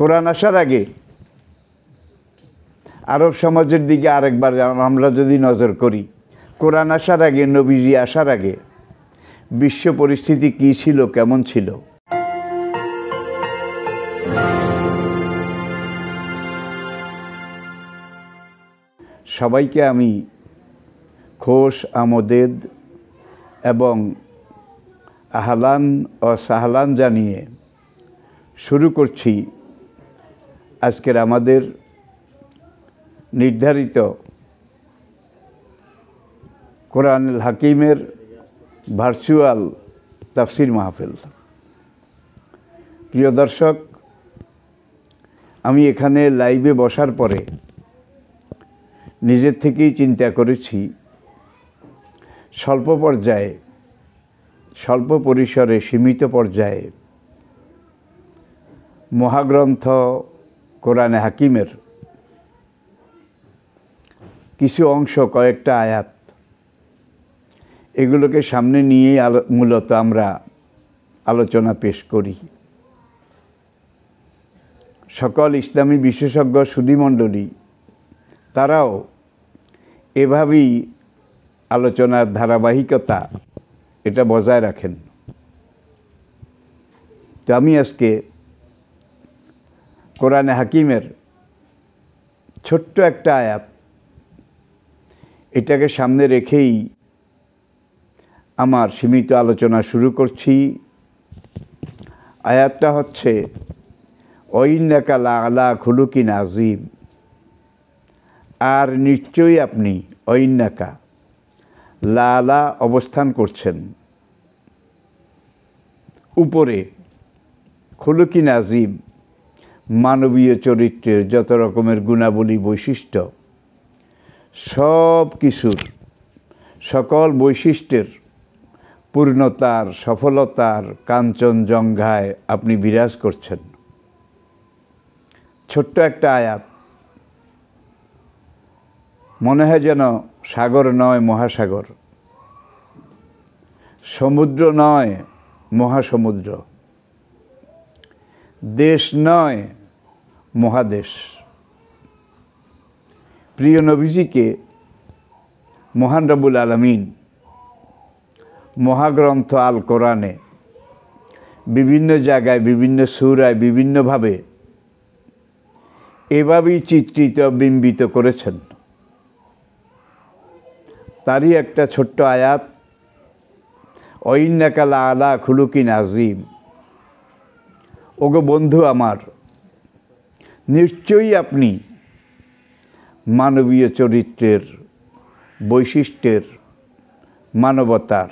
কোরআন আসার আগে আরব সমাজের দিকে আরেকবার আমরা যদি নজর করি কোরআন আসার আগে নবীজি আসার আগে বিশ্ব পরিস্থিতি কী ছিল কেমন ছিল সবাইকে আমি খোশ আমোদেদ এবং আহলান ও সাহলান জানিয়ে শুরু করছি আজকের আমাদের নির্ধারিত কোরআনুল হাকিমের ভার্চুয়াল তাফসির মাহফিল প্রিয় দর্শক আমি এখানে লাইভে বসার পরে নিজের থেকেই চিন্তা করেছি স্বল্প পর্যায়ে স্বল্প পরিসরে সীমিত পর্যায়ে মহাগ্রন্থ কোরআনে হাকিমের কিছু অংশ কয়েকটা আয়াত এগুলোকে সামনে নিয়ে মূলত আমরা আলোচনা পেশ করি সকল ইসলামী বিশেষজ্ঞ সুদীমণ্ডলী তারাও এভাবেই আলোচনার ধারাবাহিকতা এটা বজায় রাখেন তো আমি আজকে কোরআনে হাকিমের ছোট্ট একটা আয়াত এটাকে সামনে রেখেই আমার সীমিত আলোচনা শুরু করছি আয়াতটা হচ্ছে ঐন্যাকা আলা খুলুকি নাজিম আর নিশ্চয়ই আপনি ঐন্যাকা লালা অবস্থান করছেন উপরে খুলুকি নাজিম মানবীয় চরিত্রের যত রকমের গুণাবলী বৈশিষ্ট্য সব কিছুর সকল বৈশিষ্ট্যের পূর্ণতার সফলতার কাঞ্চনজঙ্ঘায় আপনি বিরাজ করছেন ছোট্ট একটা আয়াত মনে হয় যেন সাগর নয় মহাসাগর সমুদ্র নয় মহাসমুদ্র দেশ নয় মহাদেশ প্রিয় নবীজিকে মহান রবুল আলমিন মহাগ্রন্থ আল কোরআনে বিভিন্ন জায়গায় বিভিন্ন সুরায় বিভিন্নভাবে এভাবেই চিত্রিত বিম্বিত করেছেন তারই একটা ছোট্ট আয়াত অইন্যাকালা আলা খুলুকিন আজিম ওগো বন্ধু আমার নিশ্চয়ই আপনি মানবীয় চরিত্রের বৈশিষ্ট্যের মানবতার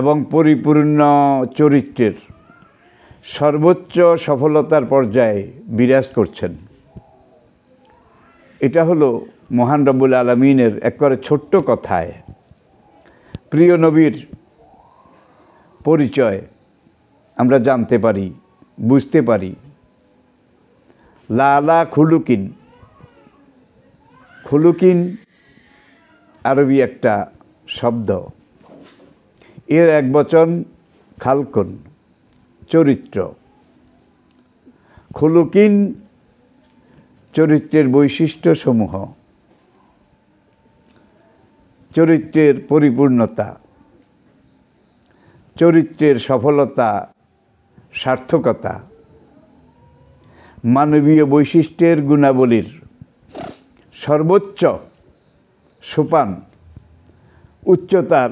এবং পরিপূর্ণ চরিত্রের সর্বোচ্চ সফলতার পর্যায়ে বিরাজ করছেন এটা হলো মহান রব্বুল আলমিনের একবারে ছোট্ট কথায় প্রিয় নবীর পরিচয় আমরা জানতে পারি বুঝতে পারি লালা খুলুকিন খুলুকিন আরবি একটা শব্দ এর এক বচন খালকুন চরিত্র খুলুকিন চরিত্রের বৈশিষ্ট্যসমূহ চরিত্রের পরিপূর্ণতা চরিত্রের সফলতা সার্থকতা মানবীয় বৈশিষ্ট্যের গুণাবলীর সর্বোচ্চ সোপান উচ্চতার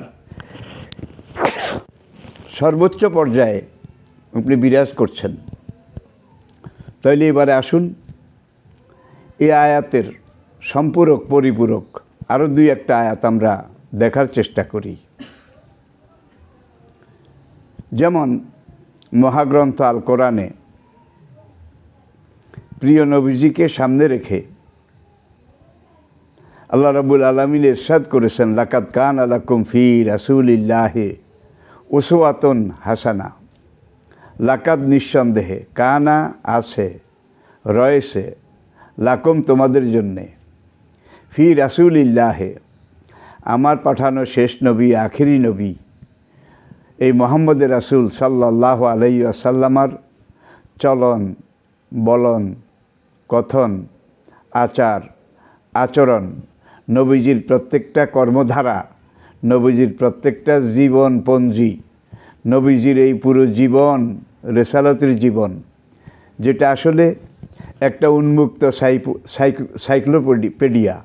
সর্বোচ্চ পর্যায়ে আপনি বিরাজ করছেন তাইলে এবারে আসুন এ আয়াতের সম্পূরক পরিপূরক আরও দুই একটা আয়াত আমরা দেখার চেষ্টা করি যেমন মহাগ্রন্থ আল কোরআনে প্রিয় নবীজিকে সামনে রেখে আল্লাহ রাবুল আলমিন এরশাদ করেছেন লাকাত কান আলা কুমফি রাসুলিল্লাহে ওসুয়াতন হাসানা লাকাত নিঃসন্দেহে কানা আছে রয়েছে লাকম তোমাদের জন্যে ফি রাসুলিল্লাহে আমার পাঠানো শেষ নবী আখেরি নবী এই মোহাম্মদ রাসুল সাল্লাহ আসাল্লামার চলন বলন কথন আচার আচরণ নবীজির প্রত্যেকটা কর্মধারা নবীজির প্রত্যেকটা জীবন পঞ্জি নবীজির এই পুরো জীবন রেসালতের জীবন যেটা আসলে একটা উন্মুক্ত সাইক্লোপেডিয়া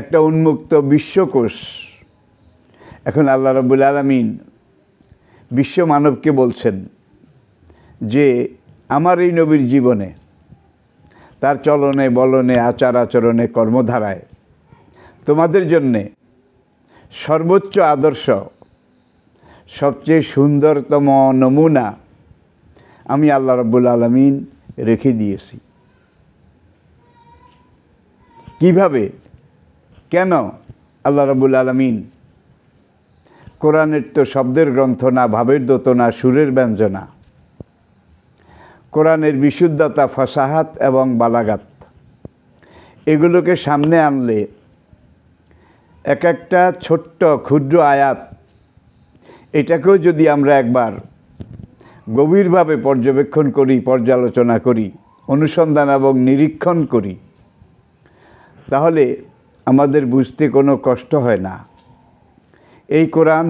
একটা উন্মুক্ত বিশ্বকোষ এখন আল্লাহ রবুল আলমিন বিশ্ব মানবকে বলছেন যে আমার এই নবীর জীবনে তার চলনে বলনে আচার আচরণে কর্মধারায় তোমাদের জন্যে সর্বোচ্চ আদর্শ সবচেয়ে সুন্দরতম নমুনা আমি আল্লাহ রব্বুল আলমিন রেখে দিয়েছি কিভাবে কেন আল্লাহ রবুল আলমিন কোরআনের তো শব্দের গ্রন্থ না ভাবের দোতনা সুরের ব্যঞ্জনা কোরআনের বিশুদ্ধতা ফসাহাত এবং বালাগাত এগুলোকে সামনে আনলে এক একটা ছোট্ট ক্ষুদ্র আয়াত এটাকেও যদি আমরা একবার গভীরভাবে পর্যবেক্ষণ করি পর্যালোচনা করি অনুসন্ধান এবং নিরীক্ষণ করি তাহলে আমাদের বুঝতে কোনো কষ্ট হয় না এই কোরআন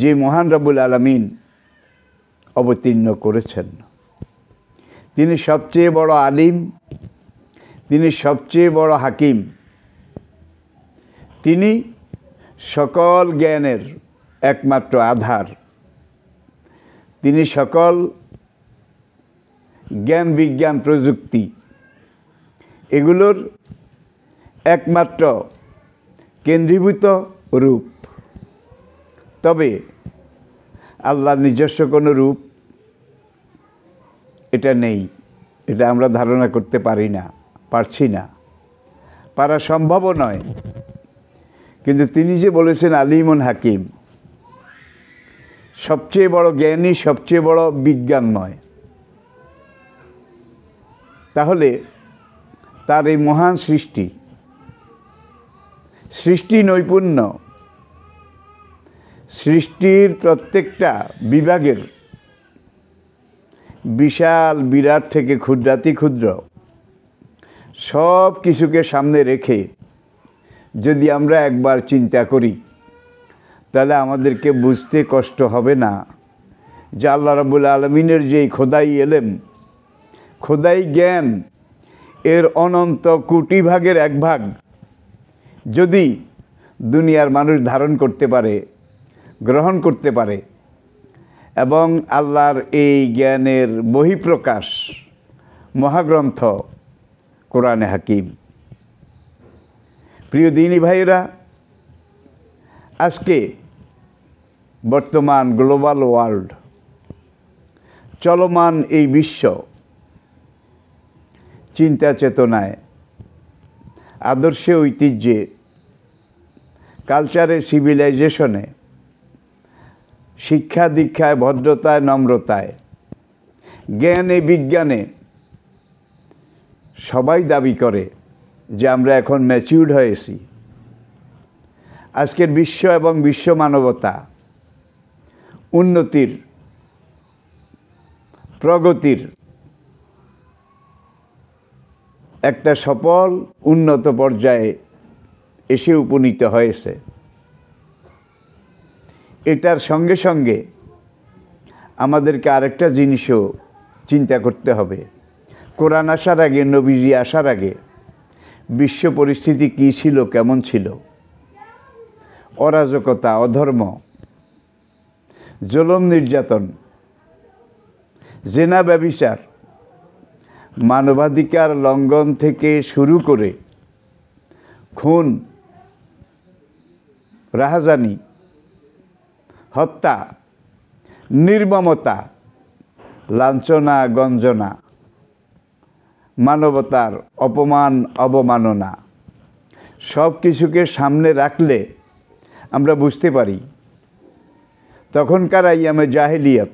যে মহান রবুল আলমিন অবতীর্ণ করেছেন তিনি সবচেয়ে বড় আলিম তিনি সবচেয়ে বড় হাকিম তিনি সকল জ্ঞানের একমাত্র আধার তিনি সকল জ্ঞান বিজ্ঞান প্রযুক্তি এগুলোর একমাত্র কেন্দ্রীভূত রূপ তবে আল্লাহর নিজস্ব কোনো রূপ এটা নেই এটা আমরা ধারণা করতে পারি না পারছি না পারা সম্ভবও নয় কিন্তু তিনি যে বলেছেন আলিমন হাকিম সবচেয়ে বড় জ্ঞানী সবচেয়ে বড় বিজ্ঞান নয় তাহলে তার এই মহান সৃষ্টি সৃষ্টি নৈপুণ্য সৃষ্টির প্রত্যেকটা বিভাগের বিশাল বিরাট থেকে ক্ষুদ্রাতি ক্ষুদ্র সব কিছুকে সামনে রেখে যদি আমরা একবার চিন্তা করি তাহলে আমাদেরকে বুঝতে কষ্ট হবে না যে আল্লাহ রাবুল আলমিনের যে খোদাই এলেম খোদাই জ্ঞান এর অনন্ত কোটি ভাগের এক ভাগ যদি দুনিয়ার মানুষ ধারণ করতে পারে গ্রহণ করতে পারে এবং আল্লাহর এই জ্ঞানের বহিঃপ্রকাশ মহাগ্রন্থ কোরআনে হাকিম প্রিয় দিনী ভাইরা আজকে বর্তমান গ্লোবাল ওয়ার্ল্ড চলমান এই বিশ্ব চিন্তা চেতনায় আদর্শে ঐতিহ্যে কালচারে সিভিলাইজেশনে শিক্ষা দীক্ষায় ভদ্রতায় নম্রতায় জ্ঞানে বিজ্ঞানে সবাই দাবি করে যে আমরা এখন ম্যাচিউর্ড হয়েছি আজকের বিশ্ব এবং বিশ্ব মানবতা উন্নতির প্রগতির একটা সফল উন্নত পর্যায়ে এসে উপনীত হয়েছে এটার সঙ্গে সঙ্গে আমাদেরকে আরেকটা জিনিসও চিন্তা করতে হবে কোরআন আসার আগে নবীজি আসার আগে বিশ্ব পরিস্থিতি কী ছিল কেমন ছিল অরাজকতা অধর্ম জলম নির্যাতন জেনা ব্যবিচার মানবাধিকার লঙ্ঘন থেকে শুরু করে খুন রাহাজানি হত্যা নির্মমতা লাঞ্ছনা গঞ্জনা মানবতার অপমান অবমাননা সব কিছুকে সামনে রাখলে আমরা বুঝতে পারি তখনকার আইয়ামে জাহেলিয়ত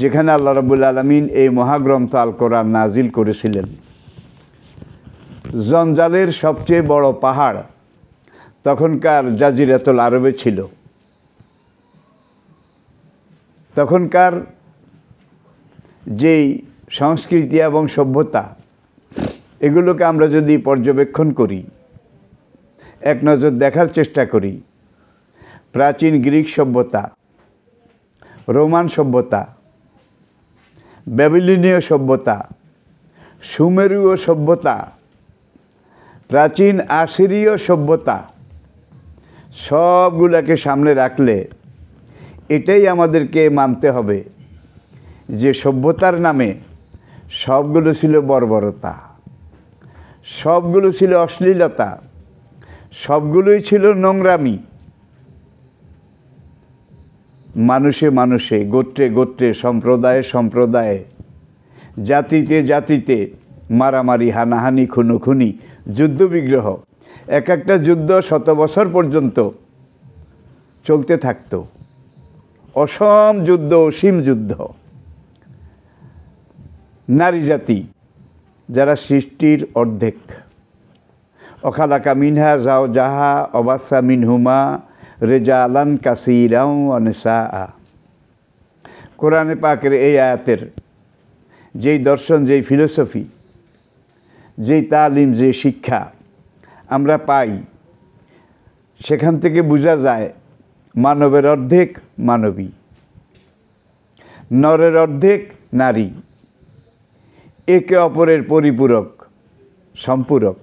যেখানে আল্লাহ রবুল আলমিন এই মহাগ্রন্থ আল কোরআন নাজিল করেছিলেন জঞ্জালের সবচেয়ে বড় পাহাড় তখনকার জাজিরাতল আরবে ছিল তখনকার যেই সংস্কৃতি এবং সভ্যতা এগুলোকে আমরা যদি পর্যবেক্ষণ করি এক নজর দেখার চেষ্টা করি প্রাচীন গ্রিক সভ্যতা রোমান সভ্যতা ব্যাবিলিনীয় সভ্যতা সুমেরীয় সভ্যতা প্রাচীন আসিরীয় সভ্যতা সবগুলোকে সামনে রাখলে এটাই আমাদেরকে মানতে হবে যে সভ্যতার নামে সবগুলো ছিল বর্বরতা সবগুলো ছিল অশ্লীলতা সবগুলোই ছিল নোংরামি মানুষে মানুষে গোত্রে গোত্রে সম্প্রদায়ে সম্প্রদায়ে জাতিতে জাতিতে মারামারি হানাহানি খুনোখুনি যুদ্ধবিগ্রহ এক একটা যুদ্ধ শত বছর পর্যন্ত চলতে থাকতো অসম যুদ্ধ অসীম যুদ্ধ নারী জাতি যারা সৃষ্টির অর্ধেক অখালাকা মিনহা যাও জাহা অবাসা মিনহুমা রেজা আলান রাও অনেসা আ কোরআনে পাকের এই আয়াতের যেই দর্শন যেই ফিলোসফি যেই তালিম যে শিক্ষা আমরা পাই সেখান থেকে বোঝা যায় মানবের অর্ধেক মানবী নরের অর্ধেক নারী একে অপরের পরিপূরক সম্পূরক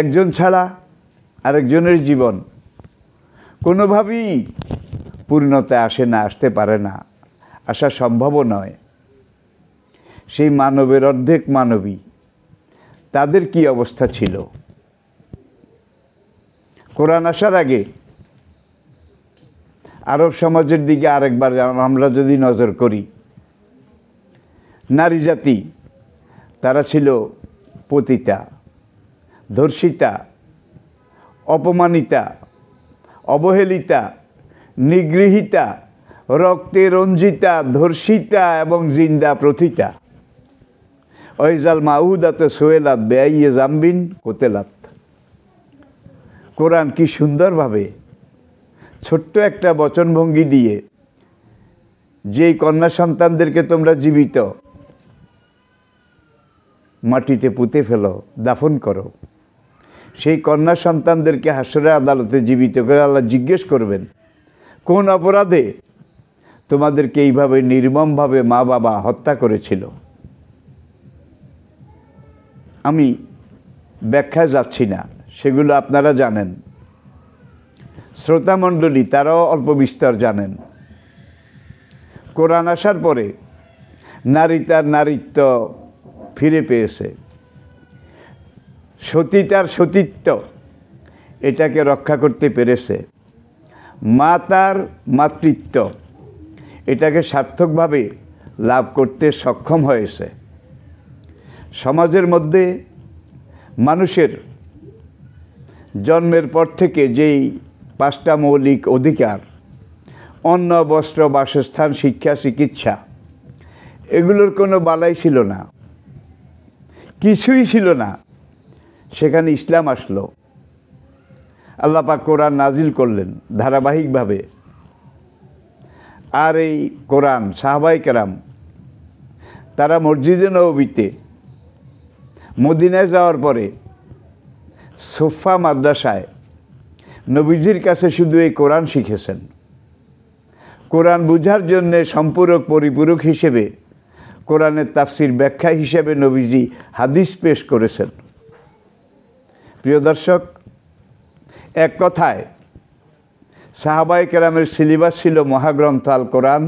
একজন ছাড়া আরেকজনের জীবন কোনোভাবেই পূর্ণতে আসে না আসতে পারে না আসা সম্ভবও নয় সেই মানবের অর্ধেক মানবী তাদের কি অবস্থা ছিল কোরআন আসার আগে আরব সমাজের দিকে আরেকবার আমরা যদি নজর করি নারী জাতি তারা ছিল পতিতা ধর্ষিতা অপমানিতা অবহেলিতা নিগৃহীতা রক্তে রঞ্জিতা ধর্ষিতা এবং জিন্দা প্রথিতা ওইজাল মাহুদাতে সোয়েলাত বেআইয়ে জাম্বিন কোতেলাত কোরআন কি সুন্দরভাবে ছোট্ট একটা বচনভঙ্গি দিয়ে যেই কন্যা সন্তানদেরকে তোমরা জীবিত মাটিতে পুঁতে ফেলো দাফন করো সেই কন্যা সন্তানদেরকে হাসরের আদালতে জীবিত করে আল্লাহ জিজ্ঞেস করবেন কোন অপরাধে তোমাদেরকে এইভাবে নির্মমভাবে মা বাবা হত্যা করেছিল আমি ব্যাখ্যা যাচ্ছি না সেগুলো আপনারা জানেন শ্রোতামণ্ডলী তারাও অল্প বিস্তর জানেন কোরআন আসার পরে নারী তার নারীত্ব ফিরে পেয়েছে সতী তার সতীত্ব এটাকে রক্ষা করতে পেরেছে মা তার মাতৃত্ব এটাকে সার্থকভাবে লাভ করতে সক্ষম হয়েছে সমাজের মধ্যে মানুষের জন্মের পর থেকে যেই পাঁচটা মৌলিক অধিকার অন্ন বস্ত্র বাসস্থান শিক্ষা চিকিৎসা এগুলোর কোনো বালাই ছিল না কিছুই ছিল না সেখানে ইসলাম আসলো আল্লাপাক কোরআন নাজিল করলেন ধারাবাহিকভাবে আর এই কোরআন সাহবাই কেরাম তারা মসজিদে নবীতে মদিনায় যাওয়ার পরে সোফা মাদ্রাসায় নবীজির কাছে শুধু এই কোরআন শিখেছেন কোরআন বুঝার জন্যে সম্পূরক পরিপূরক হিসেবে কোরআনের তাফসির ব্যাখ্যা হিসেবে নবীজি হাদিস পেশ করেছেন প্রিয় দর্শক এক কথায় সাহাবাই কেরামের সিলেবাস ছিল মহাগ্রন্থ আল কোরআন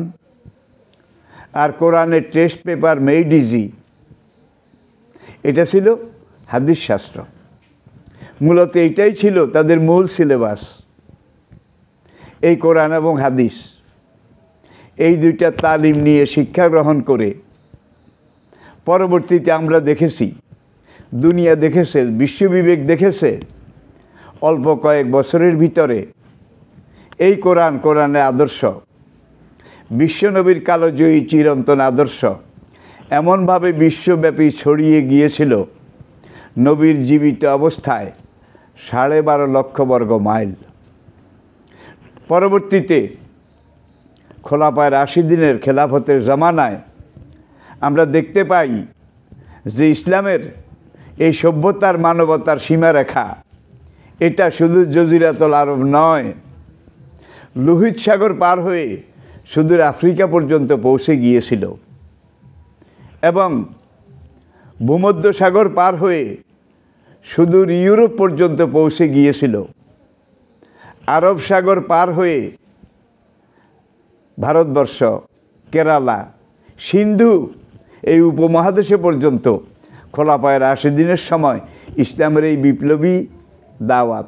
আর কোরআনের টেস্ট পেপার মেইডিজি এটা ছিল হাদিস শাস্ত্র মূলত এইটাই ছিল তাদের মূল সিলেবাস এই কোরআন এবং হাদিস এই দুইটা তালিম নিয়ে শিক্ষা গ্রহণ করে পরবর্তীতে আমরা দেখেছি দুনিয়া দেখেছে বিশ্ববিবেক দেখেছে অল্প কয়েক বছরের ভিতরে এই কোরআন কোরআনে আদর্শ বিশ্বনবীর কালজয়ী চিরন্তন আদর্শ এমনভাবে বিশ্বব্যাপী ছড়িয়ে গিয়েছিল নবীর জীবিত অবস্থায় সাড়ে বারো লক্ষ বর্গ মাইল পরবর্তীতে খোলাপায়ের আশি দিনের খেলাফতের জমানায় আমরা দেখতে পাই যে ইসলামের এই সভ্যতার মানবতার সীমারেখা এটা শুধু জজিরাতল আরব নয় লোহিত সাগর পার হয়ে সুদূর আফ্রিকা পর্যন্ত পৌঁছে গিয়েছিল এবং ভূমধ্য সাগর পার হয়ে সুদূর ইউরোপ পর্যন্ত পৌঁছে গিয়েছিল আরব সাগর পার হয়ে ভারতবর্ষ কেরালা সিন্ধু এই উপমহাদেশে পর্যন্ত খোলা পায়ের আশি দিনের সময় ইসলামের এই বিপ্লবী দাওয়াত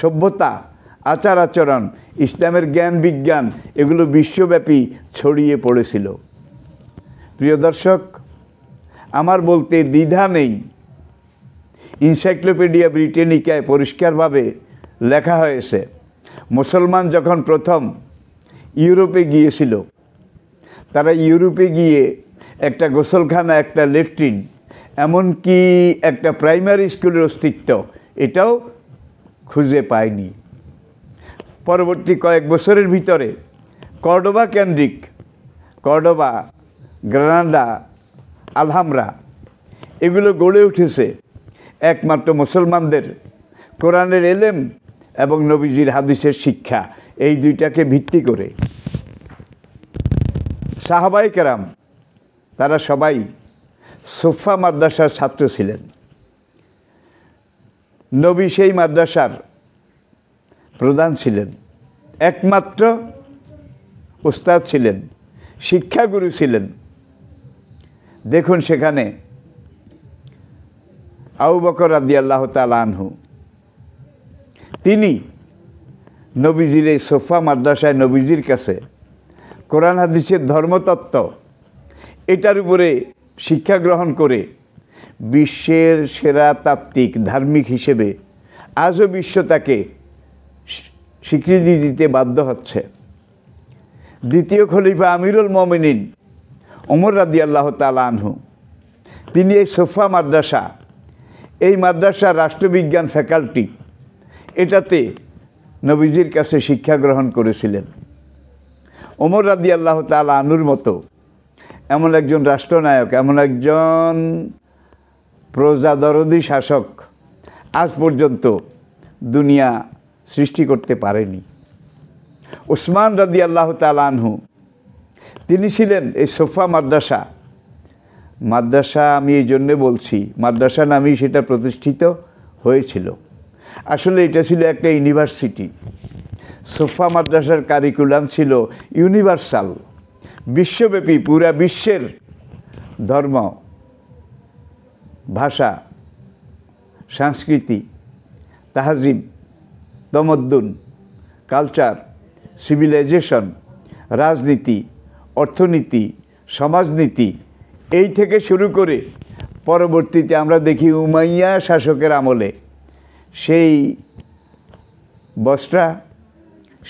সভ্যতা আচার আচরণ ইসলামের জ্ঞান বিজ্ঞান এগুলো বিশ্বব্যাপী ছড়িয়ে পড়েছিল প্রিয় দর্শক আমার বলতে দ্বিধা নেই ইনসাইক্লোপিডিয়া ব্রিটেনিকায় পরিষ্কারভাবে লেখা হয়েছে মুসলমান যখন প্রথম ইউরোপে গিয়েছিল তারা ইউরোপে গিয়ে একটা গোসলখানা একটা লেট্রিন এমনকি একটা প্রাইমারি স্কুলের অস্তিত্ব এটাও খুঁজে পায়নি পরবর্তী কয়েক বছরের ভিতরে কর্ডোবা কেন্দ্রিক কর্ডোবা গ্রানাডা আলহামরা এগুলো গড়ে উঠেছে একমাত্র মুসলমানদের কোরআনের এলেম এবং নবীজির হাদিসের শিক্ষা এই দুইটাকে ভিত্তি করে সাহাবাই কেরাম তারা সবাই সোফা মাদ্রাসার ছাত্র ছিলেন নবী সেই মাদ্রাসার প্রধান ছিলেন একমাত্র উস্তাদ ছিলেন শিক্ষাগুরু ছিলেন দেখুন সেখানে আউ বকর আদি আল্লাহ তালানহু তিনি নবীজির এই সোফা মাদ্রাসায় নবীজির কাছে কোরআন হাদিসের ধর্মতত্ত্ব এটার উপরে শিক্ষা গ্রহণ করে বিশ্বের সেরা তাত্ত্বিক ধার্মিক হিসেবে আজও বিশ্ব তাকে স্বীকৃতি দিতে বাধ্য হচ্ছে দ্বিতীয় খলিফা আমিরুল মমিনিন ওমর রাদি আল্লাহ তালানহু তিনি এই সোফা মাদ্রাসা এই মাদ্রাসা রাষ্ট্রবিজ্ঞান ফ্যাকাল্টি এটাতে নবীজির কাছে শিক্ষা গ্রহণ করেছিলেন ওমর রাদি আল্লাহ তাল আনুর মতো এমন একজন রাষ্ট্রনায়ক এমন একজন প্রজাদরদি শাসক আজ পর্যন্ত দুনিয়া সৃষ্টি করতে পারেনি ওসমান রাদি আল্লাহ তাল আনহু তিনি ছিলেন এই সোফা মাদ্রাসা মাদ্রাসা আমি এই জন্যে বলছি মাদ্রাসা নামেই সেটা প্রতিষ্ঠিত হয়েছিল আসলে এটা ছিল একটা ইউনিভার্সিটি সোফা মাদ্রাসার কারিকুলাম ছিল ইউনিভার্সাল বিশ্বব্যাপী পুরা বিশ্বের ধর্ম ভাষা সংস্কৃতি তাহাজিব তমদ্দুন কালচার সিভিলাইজেশন রাজনীতি অর্থনীতি সমাজনীতি এই থেকে শুরু করে পরবর্তীতে আমরা দেখি উমাইয়া শাসকের আমলে সেই বস্ত্রা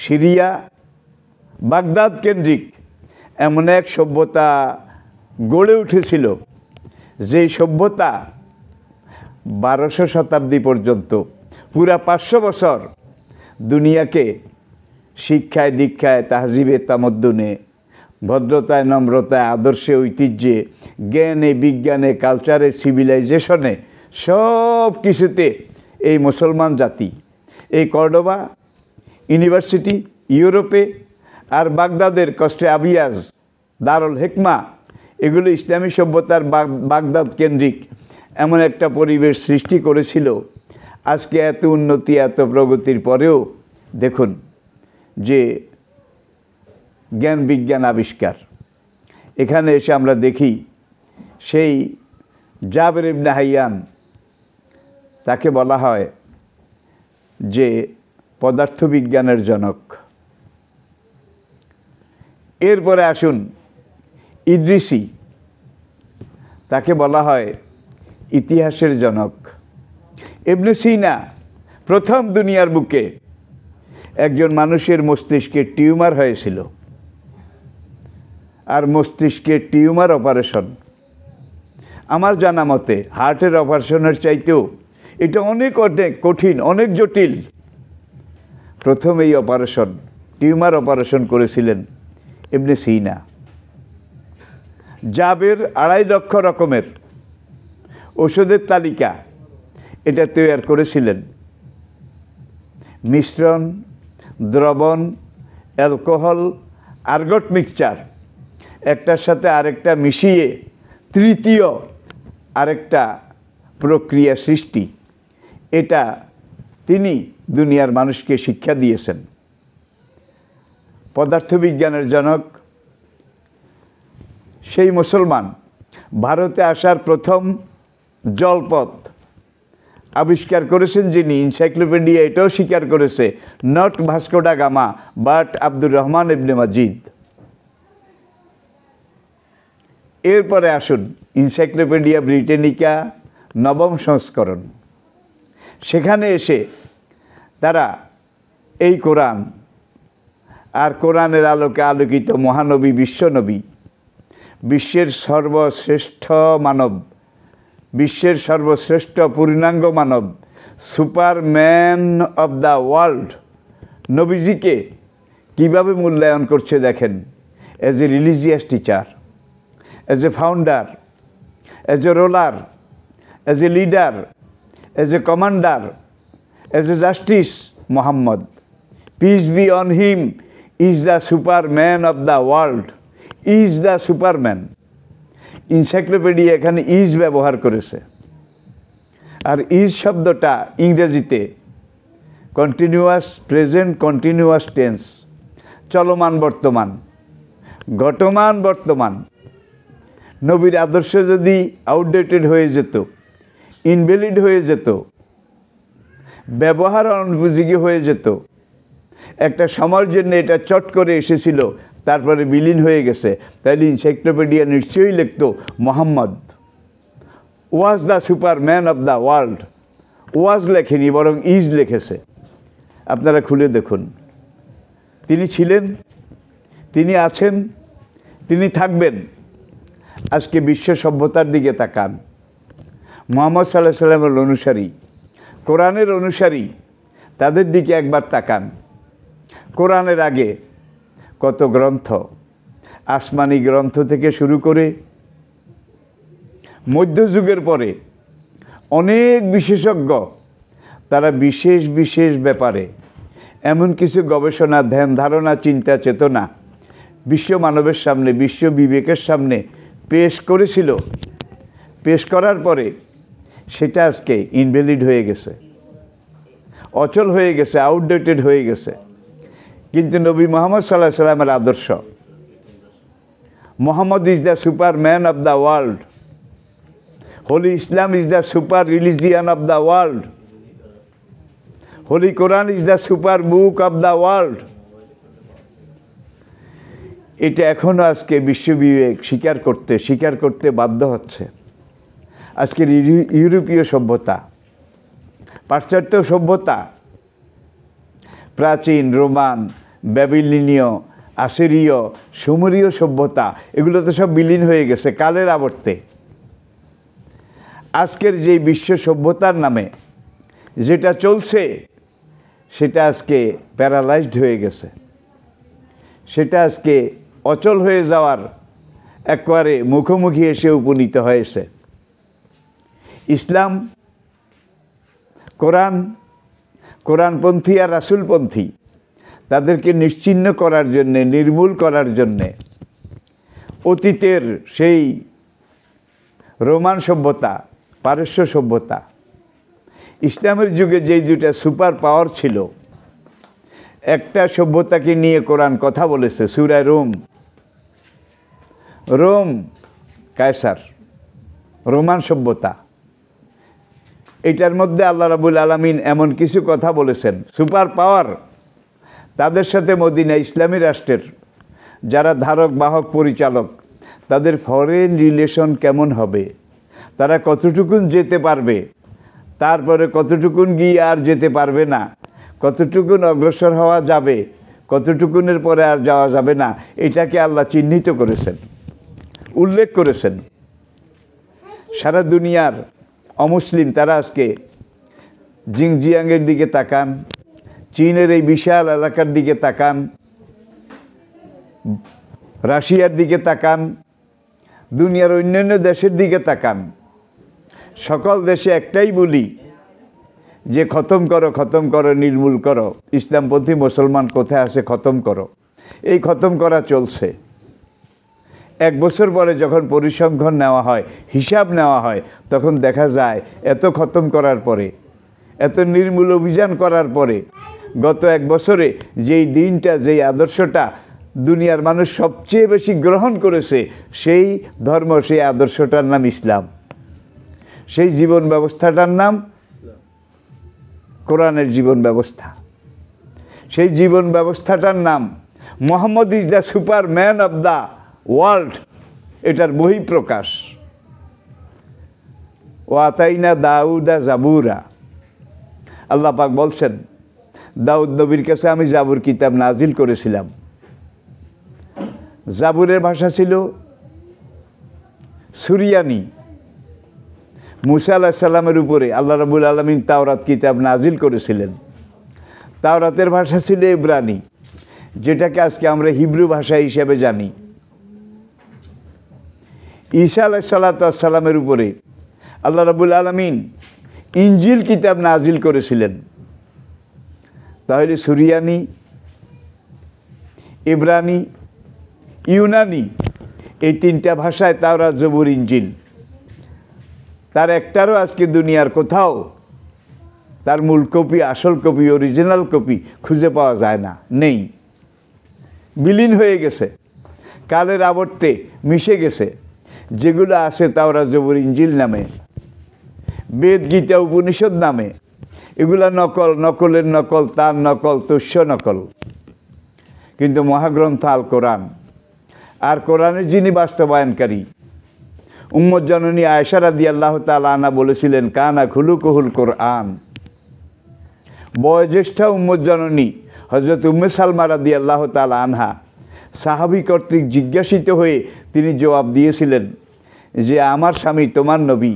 সিরিয়া বাগদাদ কেন্দ্রিক এমন এক সভ্যতা গড়ে উঠেছিল যে সভ্যতা বারোশো শতাব্দী পর্যন্ত পুরা পাঁচশো বছর দুনিয়াকে শিক্ষায় দীক্ষায় তাহজিবের তামদ্দুনে ভদ্রতায় নম্রতায় আদর্শে ঐতিহ্যে জ্ঞানে বিজ্ঞানে কালচারে সিভিলাইজেশনে সব কিছুতে এই মুসলমান জাতি এই কর্ডোবা ইউনিভার্সিটি ইউরোপে আর বাগদাদের কষ্টে আবিয়াজ দারুল হেকমা এগুলো ইসলামী সভ্যতার বাগদাদ কেন্দ্রিক এমন একটা পরিবেশ সৃষ্টি করেছিল আজকে এত উন্নতি এত প্রগতির পরেও দেখুন যে জ্ঞান বিজ্ঞান আবিষ্কার এখানে এসে আমরা দেখি সেই জাবের ইবনে হাইয়ান তাকে বলা হয় যে পদার্থবিজ্ঞানের জনক এরপরে আসুন ইদ্রিসি তাকে বলা হয় ইতিহাসের জনক ইবনে সিনা প্রথম দুনিয়ার বুকে একজন মানুষের মস্তিষ্কে টিউমার হয়েছিল আর মস্তিষ্কে টিউমার অপারেশন আমার জানা মতে হার্টের অপারেশনের চাইতেও এটা অনেক অনেক কঠিন অনেক জটিল প্রথম এই অপারেশন টিউমার অপারেশন করেছিলেন এমনি সিনা জাবের আড়াই লক্ষ রকমের ওষুধের তালিকা এটা তৈরি করেছিলেন মিশ্রণ দ্রবণ অ্যালকোহল আর্গট মিক্সচার একটার সাথে আরেকটা মিশিয়ে তৃতীয় আরেকটা প্রক্রিয়া সৃষ্টি এটা তিনি দুনিয়ার মানুষকে শিক্ষা দিয়েছেন পদার্থবিজ্ঞানের জনক সেই মুসলমান ভারতে আসার প্রথম জলপথ আবিষ্কার করেছেন যিনি ইনসাইক্লোপিডিয়া এটাও স্বীকার করেছে not Vasco da Gama but Abdur Rahman ibn Majid এরপরে আসুন ইনসাইক্লোপিডিয়া ব্রিটেনিকা নবম সংস্করণ সেখানে এসে তারা এই কোরআন আর কোরআনের আলোকে আলোকিত মহানবী বিশ্বনবী বিশ্বের সর্বশ্রেষ্ঠ মানব বিশ্বের সর্বশ্রেষ্ঠ পূর্ণাঙ্গ মানব সুপারম্যান অব দ্য ওয়ার্ল্ড নবীজিকে কিভাবে মূল্যায়ন করছে দেখেন as a religious teacher as a founder, as a ruler, as a leader, as a commander, as a justice, Muhammad. Peace be on him, is the superman of the world, is the superman. Encyclopedia এখানে is ব্যবহার করেছে আর is শব্দটা ইংরেজিতে continuous present continuous tense চলমান বর্তমান ঘটমান বর্তমান নবীর আদর্শ যদি আউটডেটেড হয়ে যেত ইনভ্যালিড হয়ে যেত ব্যবহার অনুপযোগী হয়ে যেত একটা সময়ের জন্য এটা চট করে এসেছিল তারপরে বিলীন হয়ে গেছে তাহলে ইনসাইক্লোপিডিয়া নিশ্চয়ই লিখত Muhammad was the super man of the world was লেখেনি বরং ইজ লেখেছে আপনারা খুলে দেখুন তিনি ছিলেন তিনি আছেন তিনি থাকবেন আজকে বিশ্ব সভ্যতার দিকে তাকান মোহাম্মদ সাল্লাহ সাল্লামের অনুসারী কোরআনের অনুসারী তাদের দিকে একবার তাকান কোরআনের আগে কত গ্রন্থ আসমানি গ্রন্থ থেকে শুরু করে মধ্যযুগের পরে অনেক বিশেষজ্ঞ তারা বিশেষ বিশেষ ব্যাপারে এমন কিছু গবেষণা ধ্যান ধারণা চিন্তা চেতনা বিশ্ব মানবের সামনে বিশ্ব বিবেকের সামনে পেশ করেছিল পেশ করার পরে সেটা আজকে ইনভ্যালিড হয়ে গেছে অচল হয়ে গেছে আউটডেটেড হয়ে গেছে কিন্তু নবী মোহাম্মদ সাল্লাহ সাল্লামের আদর্শ Muhammad is the super man of the world holy Islam is the super religion of the world holy Quran is the super book of the world এটা এখনও আজকে বিশ্ববিবেক স্বীকার করতে স্বীকার করতে বাধ্য হচ্ছে আজকের ইউরোপীয় সভ্যতা পাশ্চাত্য সভ্যতা প্রাচীন রোমান ব্যাবিলিনীয় আসিরীয় সুমরীয় সভ্যতা এগুলো তো সব বিলীন হয়ে গেছে কালের আবর্তে আজকের যে বিশ্ব সভ্যতার নামে যেটা চলছে সেটা আজকে প্যারালাইজড হয়ে গেছে সেটা আজকে অচল হয়ে যাওয়ার একবারে মুখোমুখি এসে উপনীত হয়েছে ইসলাম কোরআন কোরআনপন্থী আর রাসুলপন্থী তাদেরকে নিশ্চিন্ন করার জন্যে নির্মূল করার জন্যে অতীতের সেই রোমান সভ্যতা পারস্য সভ্যতা ইসলামের যুগে যেই দুটা সুপার পাওয়ার ছিল একটা সভ্যতাকে নিয়ে কোরআন কথা বলেছে সুরায় রোম রোম কায়সার রোমান সভ্যতা এটার মধ্যে আল্লাহ রাবুল আলমিন এমন কিছু কথা বলেছেন সুপার পাওয়ার তাদের সাথে মদিনা ইসলামী রাষ্ট্রের যারা ধারক বাহক পরিচালক তাদের ফরেন রিলেশন কেমন হবে তারা কতটুকুন যেতে পারবে তারপরে কতটুকুন গিয়ে আর যেতে পারবে না কতটুকুন অগ্রসর হওয়া যাবে কতটুকুনের পরে আর যাওয়া যাবে না এটাকে আল্লাহ চিহ্নিত করেছেন উল্লেখ করেছেন সারা দুনিয়ার অমুসলিম তারা আজকে জিংজিয়াংয়ের দিকে তাকান চীনের এই বিশাল এলাকার দিকে তাকান রাশিয়ার দিকে তাকান দুনিয়ার অন্যান্য দেশের দিকে তাকান সকল দেশে একটাই বলি যে খতম করো খতম করো নির্মূল করো ইসলামপন্থী মুসলমান কোথায় আছে খতম করো এই খতম করা চলছে এক বছর পরে যখন পরিসংখ্যান নেওয়া হয় হিসাব নেওয়া হয় তখন দেখা যায় এত খতম করার পরে এত নির্মূল অভিযান করার পরে গত এক বছরে যেই দিনটা যেই আদর্শটা দুনিয়ার মানুষ সবচেয়ে বেশি গ্রহণ করেছে সেই ধর্ম সেই আদর্শটার নাম ইসলাম সেই জীবন ব্যবস্থাটার নাম কোরআনের জীবন ব্যবস্থা সেই জীবন ব্যবস্থাটার নাম Muhammad is the super man of the world এটার বহিঃপ্রকাশ ও আতাইনা দাউদা জাবুরা আল্লাহ পাক বলছেন দাউদ নবীর কাছে আমি জাবুর কিতাব নাজিল করেছিলাম জাবুরের ভাষা ছিল সুরিয়ানি মুসা আল্লাহ সাল্লামের উপরে আল্লাহ রবুল আলমিন তাওরাত কিতাব নাজিল করেছিলেন তাওরাতের ভাষা ছিল ইব্রানি যেটাকে আজকে আমরা হিব্রু ভাষা হিসেবে জানি ঈশা আলাহিসাল্লাতামের উপরে আল্লাহ রাবুল আলমিন ইঞ্জিল কিতাব নাজিল করেছিলেন তাহলে সুরিয়ানি ইব্রানি ইউনানি এই তিনটা ভাষায় তাওরা জবুর ইঞ্জিল তার একটারও আজকে দুনিয়ার কোথাও তার মূল কপি আসল কপি অরিজিনাল কপি খুঁজে পাওয়া যায় না নেই বিলীন হয়ে গেছে কালের আবর্তে মিশে গেছে যেগুলো আছে তাওরা জবুর ইঞ্জিল নামে বেদ গীতা উপনিষদ নামে এগুলা নকল নকলের নকল তার নকল তুষ্য নকল কিন্তু মহাগ্রন্থ আল কোরআন আর কোরআনের যিনি বাস্তবায়নকারী উম্মদ জননী দিয়া আল্লাহ তালা বলেছিলেন কানা খুলু কহুল কোরআন বয়োজ্যেষ্ঠা উম্মদ জননী হজরত উম্মে সালমারা দিয়া আল্লাহ তালা আনহা সাহাবি কর্তৃক জিজ্ঞাসিত হয়ে তিনি জবাব দিয়েছিলেন যে আমার স্বামী তোমার নবী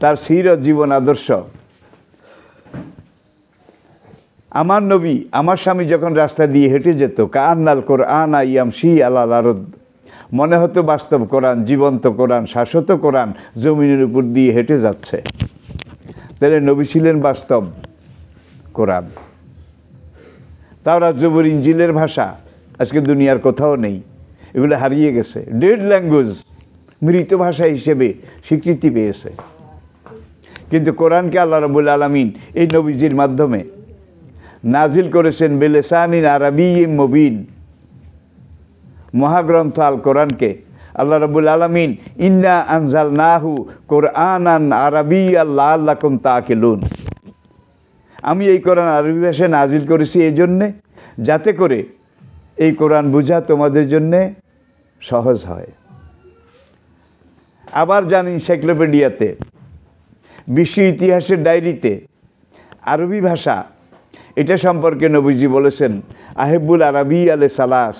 তার সির জীবন আদর্শ আমার নবী আমার স্বামী যখন রাস্তা দিয়ে হেঁটে যেত কান্নাল কোরআন আইয়াম শি আলাল আরদ মনে হতো বাস্তব কোরআন জীবন্ত কোরআন শাশ্বত কোরআন জমিনের উপর দিয়ে হেঁটে যাচ্ছে তাহলে নবী ছিলেন বাস্তব কোরআন তাওরা জবর ইঞ্জিলের ভাষা আজকে দুনিয়ার কোথাও নেই এগুলো হারিয়ে গেছে ডেড ল্যাঙ্গুয়েজ মৃত ভাষা হিসেবে স্বীকৃতি পেয়েছে কিন্তু কোরআনকে আল্লাহ রবুল আলমিন এই নবীজির মাধ্যমে নাজিল করেছেন বেলেসানিন আরবি মবিন মহাগ্রন্থ আল কোরআনকে আল্লাহ রবুল আলমিন ইন্না আনজাল নাহু কোরআন আন আরবি আল্লাহ আল্লাহ কুম লোন আমি এই কোরআন আরবি ভাষায় নাজিল করেছি এই জন্যে যাতে করে এই কোরআন বোঝা তোমাদের জন্যে সহজ হয় আবার জানি সাইক্লোপিডিয়াতে বিশ্ব ইতিহাসের ডায়েরিতে আরবি ভাষা এটা সম্পর্কে নবীজি বলেছেন আহেবুল আরবি আলে সালাস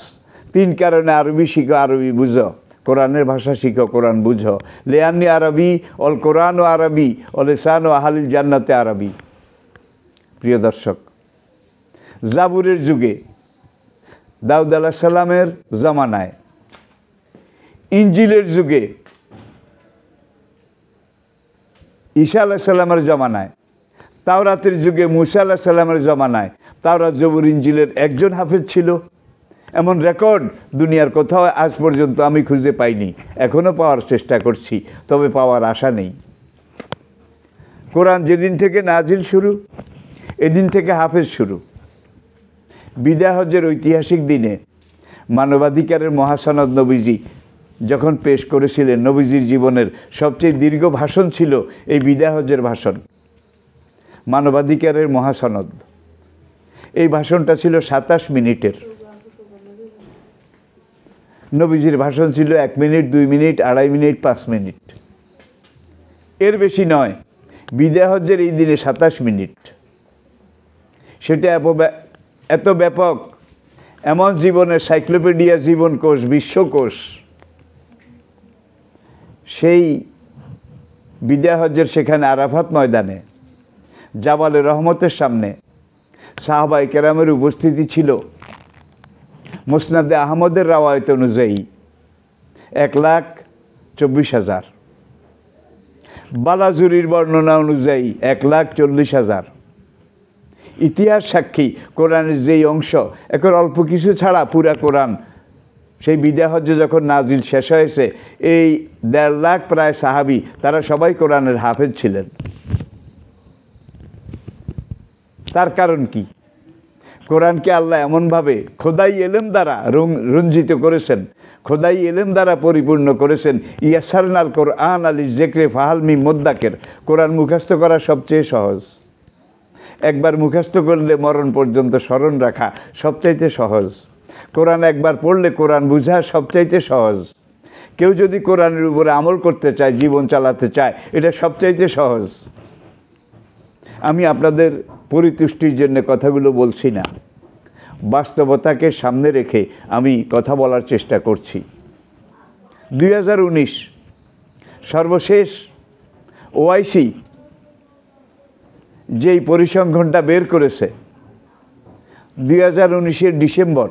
তিন কারণে আরবি শিখো আরবি বুঝো কোরআনের ভাষা শিখো কোরআন বুঝো লেয়ানি আরবি অল কোরআন ও আরবি অলেসান ও আহালিল জান্নাতে আরবি প্রিয় দর্শক জাবুরের যুগে দাউদ আলাহ সাল্লামের জমানায় ইঞ্জিলের যুগে ঈশা আল্লাহ সাল্লামের জমানায় তাওরাতের যুগে মুসা আল্লাহ সাল্লামের জমানায় তাওরাত জবুর ইঞ্জিলের একজন হাফেজ ছিল এমন রেকর্ড দুনিয়ার কোথাও আজ পর্যন্ত আমি খুঁজে পাইনি এখনও পাওয়ার চেষ্টা করছি তবে পাওয়ার আশা নেই কোরআন যেদিন থেকে নাজিল শুরু এদিন থেকে হাফেজ শুরু বিদায় হজের ঐতিহাসিক দিনে মানবাধিকারের মহাসনদ নবীজি যখন পেশ করেছিলেন নবীজির জীবনের সবচেয়ে দীর্ঘ ভাষণ ছিল এই বিদায় হজের ভাষণ মানবাধিকারের মহাসনদ এই ভাষণটা ছিল সাতাশ মিনিটের নবীজির ভাষণ ছিল এক মিনিট দুই মিনিট আড়াই মিনিট পাঁচ মিনিট এর বেশি নয় বিদায় এই দিনে সাতাশ মিনিট সেটা এত ব্যাপক এমন জীবনের সাইক্লোপিডিয়া জীবনকোষ বিশ্বকোষ সেই বিদ্যা হজ্জের সেখানে আরাফাত ময়দানে জাবালে রহমতের সামনে সাহাবাই কেরামের উপস্থিতি ছিল মুসনাদে আহমদের রাওয়ায়ত অনুযায়ী এক লাখ চব্বিশ হাজার বালাজুরির বর্ণনা অনুযায়ী এক লাখ চল্লিশ হাজার ইতিহাস সাক্ষী কোরআনের যেই অংশ এখন অল্প কিছু ছাড়া পুরা কোরআন সেই বিদা হজ্জে যখন নাজিল শেষ হয়েছে এই দেড় লাখ প্রায় সাহাবি তারা সবাই কোরআনের হাফেজ ছিলেন তার কারণ কি কোরআনকে আল্লাহ এমনভাবে খোদাই এলেম দ্বারা রঞ্জিত করেছেন খোদাই এলেম দ্বারা পরিপূর্ণ করেছেন ইয়াসারনাল কোরআন আলী জেকরে ফাহালমি মোদ্দাকের কোরআন মুখস্থ করা সবচেয়ে সহজ একবার মুখস্থ করলে মরণ পর্যন্ত স্মরণ রাখা সবচাইতে সহজ কোরআন একবার পড়লে কোরআন বুঝা সবচাইতে সহজ কেউ যদি কোরআনের উপরে আমল করতে চায় জীবন চালাতে চায় এটা সবচাইতে সহজ আমি আপনাদের পরিতুষ্টির জন্য কথাগুলো বলছি না বাস্তবতাকে সামনে রেখে আমি কথা বলার চেষ্টা করছি দুই সর্বশেষ ওআইসি যেই পরিসংখ্যানটা বের করেছে দুই হাজার উনিশের ডিসেম্বর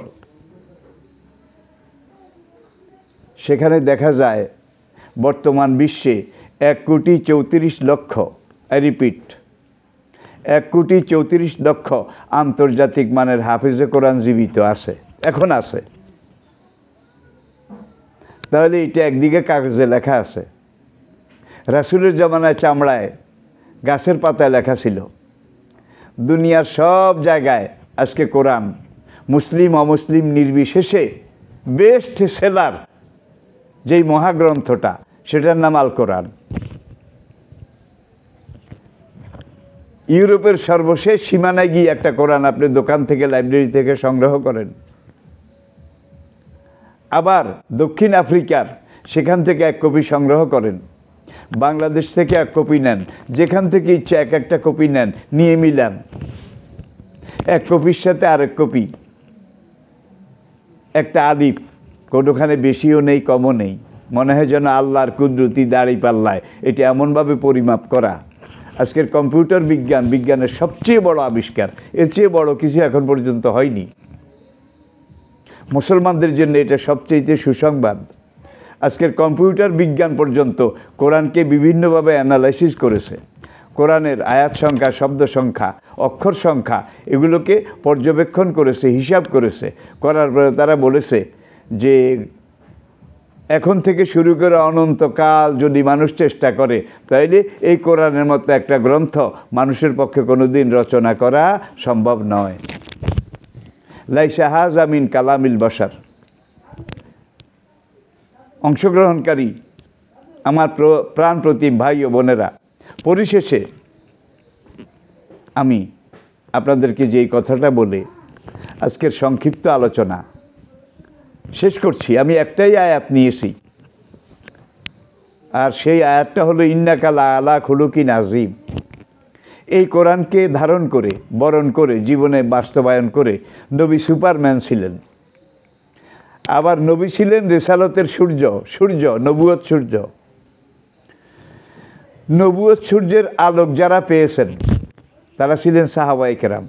সেখানে দেখা যায় বর্তমান বিশ্বে এক কোটি চৌত্রিশ লক্ষ রিপিট এক কোটি চৌত্রিশ লক্ষ আন্তর্জাতিক মানের হাফিজে কোরআন জীবিত আছে এখন আছে তাহলে এটা একদিকে কাগজে লেখা আছে রাসুলের জমানায় চামড়ায় গাছের পাতায় লেখা ছিল দুনিয়ার সব জায়গায় আজকে কোরআন মুসলিম অমুসলিম নির্বিশেষে বেস্ট সেলার যেই মহাগ্রন্থটা সেটার নাম আল কোরআন ইউরোপের সর্বশেষ সীমানায় গিয়ে একটা কোরআন আপনি দোকান থেকে লাইব্রেরি থেকে সংগ্রহ করেন আবার দক্ষিণ আফ্রিকার সেখান থেকে এক কপি সংগ্রহ করেন বাংলাদেশ থেকে এক কপি নেন যেখান থেকে ইচ্ছে এক একটা কপি নেন নিয়ে মিলান এক কপির সাথে আরেক কপি একটা আলিফ কোনোখানে বেশিও নেই কমও নেই মনে হয় যেন আল্লাহর কুদরতি দাড়ি পাল্লায় এটি এমনভাবে পরিমাপ করা আজকের কম্পিউটার বিজ্ঞান বিজ্ঞানের সবচেয়ে বড় আবিষ্কার এর চেয়ে বড় কিছু এখন পর্যন্ত হয়নি মুসলমানদের জন্য এটা সবচেয়ে সুসংবাদ আজকের কম্পিউটার বিজ্ঞান পর্যন্ত কোরআনকে বিভিন্নভাবে অ্যানালাইসিস করেছে কোরআনের আয়াত সংখ্যা শব্দ সংখ্যা অক্ষর সংখ্যা এগুলোকে পর্যবেক্ষণ করেছে হিসাব করেছে করার পরে তারা বলেছে যে এখন থেকে শুরু করে অনন্তকাল যদি মানুষ চেষ্টা করে তাইলে এই কোরআনের মতো একটা গ্রন্থ মানুষের পক্ষে কোনো দিন রচনা করা সম্ভব নয় লাইসাহাজ আমিন কালামিল বসার অংশগ্রহণকারী আমার প্রাণ প্রতিম ভাই ও বোনেরা পরিশেষে আমি আপনাদেরকে যেই কথাটা বলে আজকের সংক্ষিপ্ত আলোচনা শেষ করছি আমি একটাই আয়াত নিয়েছি আর সেই আয়াতটা হলো ইন্নাকালা আলা খুলুকি নাজিম এই কোরআনকে ধারণ করে বরণ করে জীবনে বাস্তবায়ন করে নবী সুপারম্যান ছিলেন আবার নবী ছিলেন রেসালতের সূর্য সূর্য নবুয়ত সূর্য নবুয়ত সূর্যের আলোক যারা পেয়েছেন তারা ছিলেন সাহাবাই কেরাম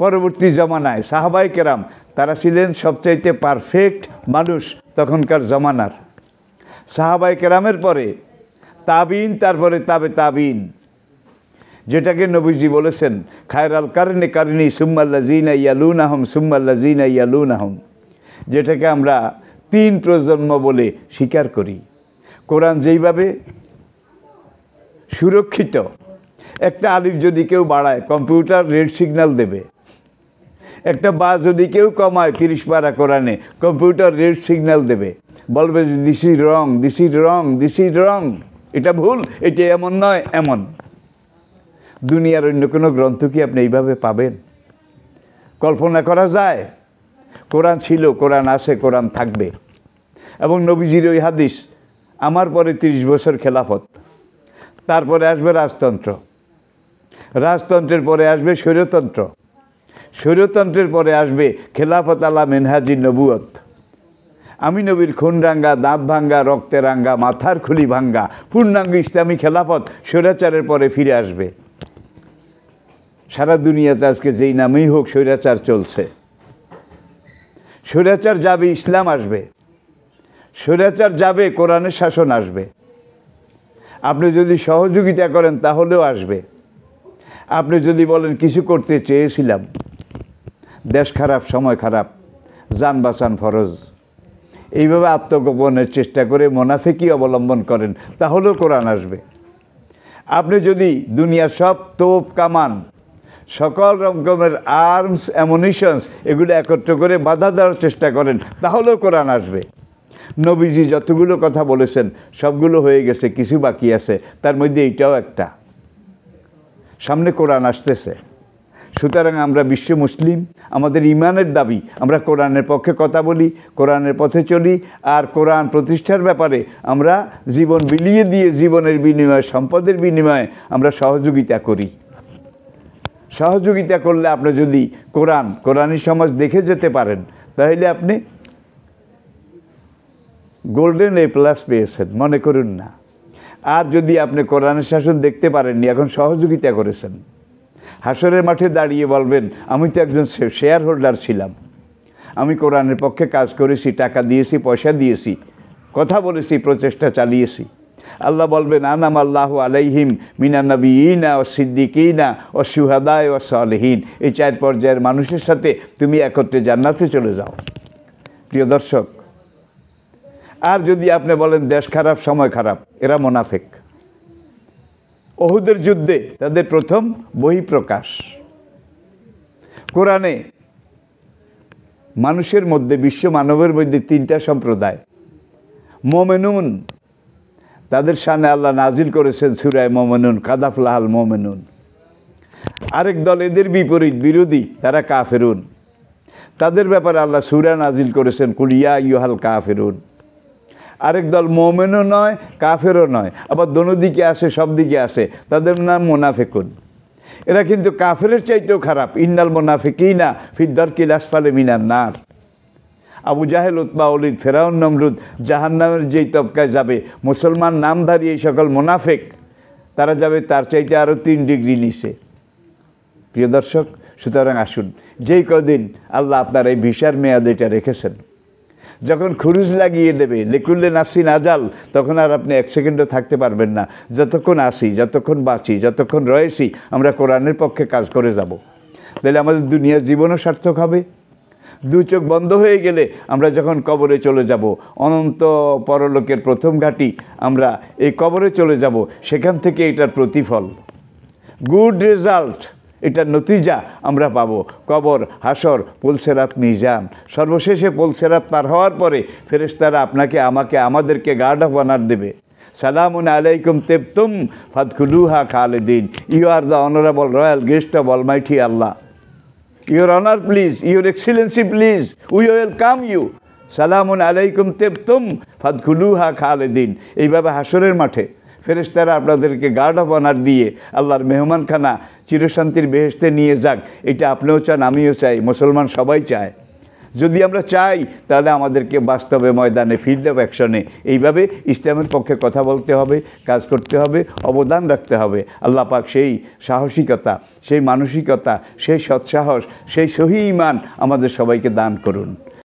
পরবর্তী জমানায় সাহাবাই কেরাম তারা ছিলেন সবচাইতে পারফেক্ট মানুষ তখনকার জমানার সাহাবাই কেরামের পরে তাবিন তারপরে তাবে তাবিন যেটাকে নবীজি বলেছেন খায়রাল কারণে কারণী সুম্মাল্লা জিনা ইয়ালুন আহম সুম্মাল্লা জিনা ইয়ালুন আহম যেটাকে আমরা তিন প্রজন্ম বলে স্বীকার করি কোরআন যেইভাবে সুরক্ষিত একটা আলিপ যদি কেউ বাড়ায় কম্পিউটার রেড সিগন্যাল দেবে একটা বা যদি কেউ কমায় তিরিশ পাড়া কোরআনে কম্পিউটার রেড সিগন্যাল দেবে বলবে যে this is wrong this is wrong this is wrong এটা ভুল এটা এমন নয় এমন দুনিয়ার অন্য কোনো গ্রন্থ কি আপনি এইভাবে পাবেন কল্পনা করা যায় কোরআন ছিল কোরআন আছে কোরআন থাকবে এবং নবীজির ওই হাদিস আমার পরে তিরিশ বছর খেলাফত তারপরে আসবে রাজতন্ত্র রাজতন্ত্রের পরে আসবে স্বৈরতন্ত্র স্বৈরতন্ত্রের পরে আসবে খেলাফত আলা মেনহাজি নবুয়ত আমি নবীর খুন রাঙ্গা দাঁত ভাঙ্গা রক্তে রাঙ্গা মাথার খুলি ভাঙ্গা পূর্ণাঙ্গ ইসলামী খেলাফত স্বৈরাচারের পরে ফিরে আসবে সারা দুনিয়াতে আজকে যেই নামেই হোক স্বৈরাচার চলছে স্বৈরাচার যাবে ইসলাম আসবে স্বৈরাচার যাবে কোরআনের শাসন আসবে আপনি যদি সহযোগিতা করেন তাহলেও আসবে আপনি যদি বলেন কিছু করতে চেয়েছিলাম দেশ খারাপ সময় খারাপ যান বাঁচান ফরজ এইভাবে আত্মগোপনের চেষ্টা করে মোনাফেকি অবলম্বন করেন তাহলেও কোরআন আসবে আপনি যদি দুনিয়ার সব তোপ কামান সকল রকমের আর্মস অ্যামুনিশনস এগুলো একত্র করে বাধা দেওয়ার চেষ্টা করেন তাহলেও কোরআন আসবে নবীজি যতগুলো কথা বলেছেন সবগুলো হয়ে গেছে কিছু বাকি আছে তার মধ্যে এইটাও একটা সামনে কোরআন আসতেছে সুতরাং আমরা বিশ্ব মুসলিম আমাদের ইমানের দাবি আমরা কোরআনের পক্ষে কথা বলি কোরআনের পথে চলি আর কোরআন প্রতিষ্ঠার ব্যাপারে আমরা জীবন বিলিয়ে দিয়ে জীবনের বিনিময়ে সম্পদের বিনিময়ে আমরা সহযোগিতা করি সহযোগিতা করলে আপনি যদি কোরআন কোরআনী সমাজ দেখে যেতে পারেন তাহলে আপনি গোল্ডেন এ প্লাস পেয়েছেন মনে করুন না আর যদি আপনি কোরআনের শাসন দেখতে পারেননি এখন সহযোগিতা করেছেন হাসরের মাঠে দাঁড়িয়ে বলবেন আমি তো একজন শেয়ার হোল্ডার ছিলাম আমি কোরআনের পক্ষে কাজ করেছি টাকা দিয়েছি পয়সা দিয়েছি কথা বলেছি প্রচেষ্টা চালিয়েছি আল্লাহ বলবেন আনাম আল্লাহ আলাইহিম ইনা ও ইনা ও সুহাদায় ও সালহীন এই চার পর্যায়ের মানুষের সাথে তুমি একত্রে জান্নাতে চলে যাও প্রিয় দর্শক আর যদি আপনি বলেন দেশ খারাপ সময় খারাপ এরা মোনাফেক অহুদের যুদ্ধে তাদের প্রথম বহিঃপ্রকাশ কোরআনে মানুষের মধ্যে বিশ্ব মানবের মধ্যে তিনটা সম্প্রদায় মোমেনুন তাদের সামনে আল্লাহ নাজিল করেছেন সুরায় মোমেনুন কাদাফলাহাল মোমেনুন আরেক দল এদের বিপরীত বিরোধী তারা কাফেরুন তাদের ব্যাপারে আল্লাহ সুরা নাজিল করেছেন কুলিয়া ইউহাল কাফেরুন আরেক দল মোমেনও নয় কাফেরও নয় আবার দোনো দিকে আসে সব দিকে আসে তাদের নাম মোনাফেকুন এরা কিন্তু কাফেরের চাইতেও খারাপ ইন্নাল মোনাফেকই না ফিদ্দার আসফালে মিনার নার আবু জাহেল উৎবা অলিদ ফেরাউন নমরুদ জাহান্নামের যেই তবকায় যাবে মুসলমান নামধারী এই সকল মোনাফেক তারা যাবে তার চাইতে আরও তিন ডিগ্রি নিচে প্রিয় দর্শক সুতরাং আসুন যেই কদিন আল্লাহ আপনার এই ভিসার মেয়াদ এটা রেখেছেন যখন খুরুজ লাগিয়ে দেবে লিকুল্লে নাফসি নাজাল তখন আর আপনি এক সেকেন্ডও থাকতে পারবেন না যতক্ষণ আসি যতক্ষণ বাঁচি যতক্ষণ রয়েছি আমরা কোরআনের পক্ষে কাজ করে যাব তাহলে আমাদের দুনিয়ার জীবনও সার্থক হবে দু চোখ বন্ধ হয়ে গেলে আমরা যখন কবরে চলে যাব অনন্ত পরলোকের প্রথম ঘাটি আমরা এই কবরে চলে যাব সেখান থেকে এটার প্রতিফল গুড রেজাল্ট এটার নতিজা আমরা পাব কবর হাসর পোলসেরাত মিজান সর্বশেষে পোলসেরাত পার হওয়ার পরে ফেরেশতারা আপনাকে আমাকে আমাদেরকে গার্ড অফ অনার দেবে সালামুন আলাইকুম তেপ্তুম ফাদুহা খালেদিন you are the honourable royal guest of almighty Allah Your Honor, please. Your Excellency, please. We welcome you. সালামুন আলাইকুম তেপ্তম ফাদখুলুহা খালেদিন এইভাবে হাসরের মাঠে ফেরেস্তারা আপনাদেরকে গার্ড অফ অনার দিয়ে আল্লাহর মেহমানখানা চিরশান্তির বেহেস্তে নিয়ে যাক এটা আপনিও চান আমিও চাই মুসলমান সবাই চায় যদি আমরা চাই তাহলে আমাদেরকে বাস্তবে ময়দানে ফিল্ড অফ অ্যাকশনে এইভাবে ইসলামের পক্ষে কথা বলতে হবে কাজ করতে হবে অবদান রাখতে হবে আল্লাহ পাক সেই সাহসিকতা সেই মানসিকতা সেই সৎসাহস সেই সহিমান আমাদের সবাইকে দান করুন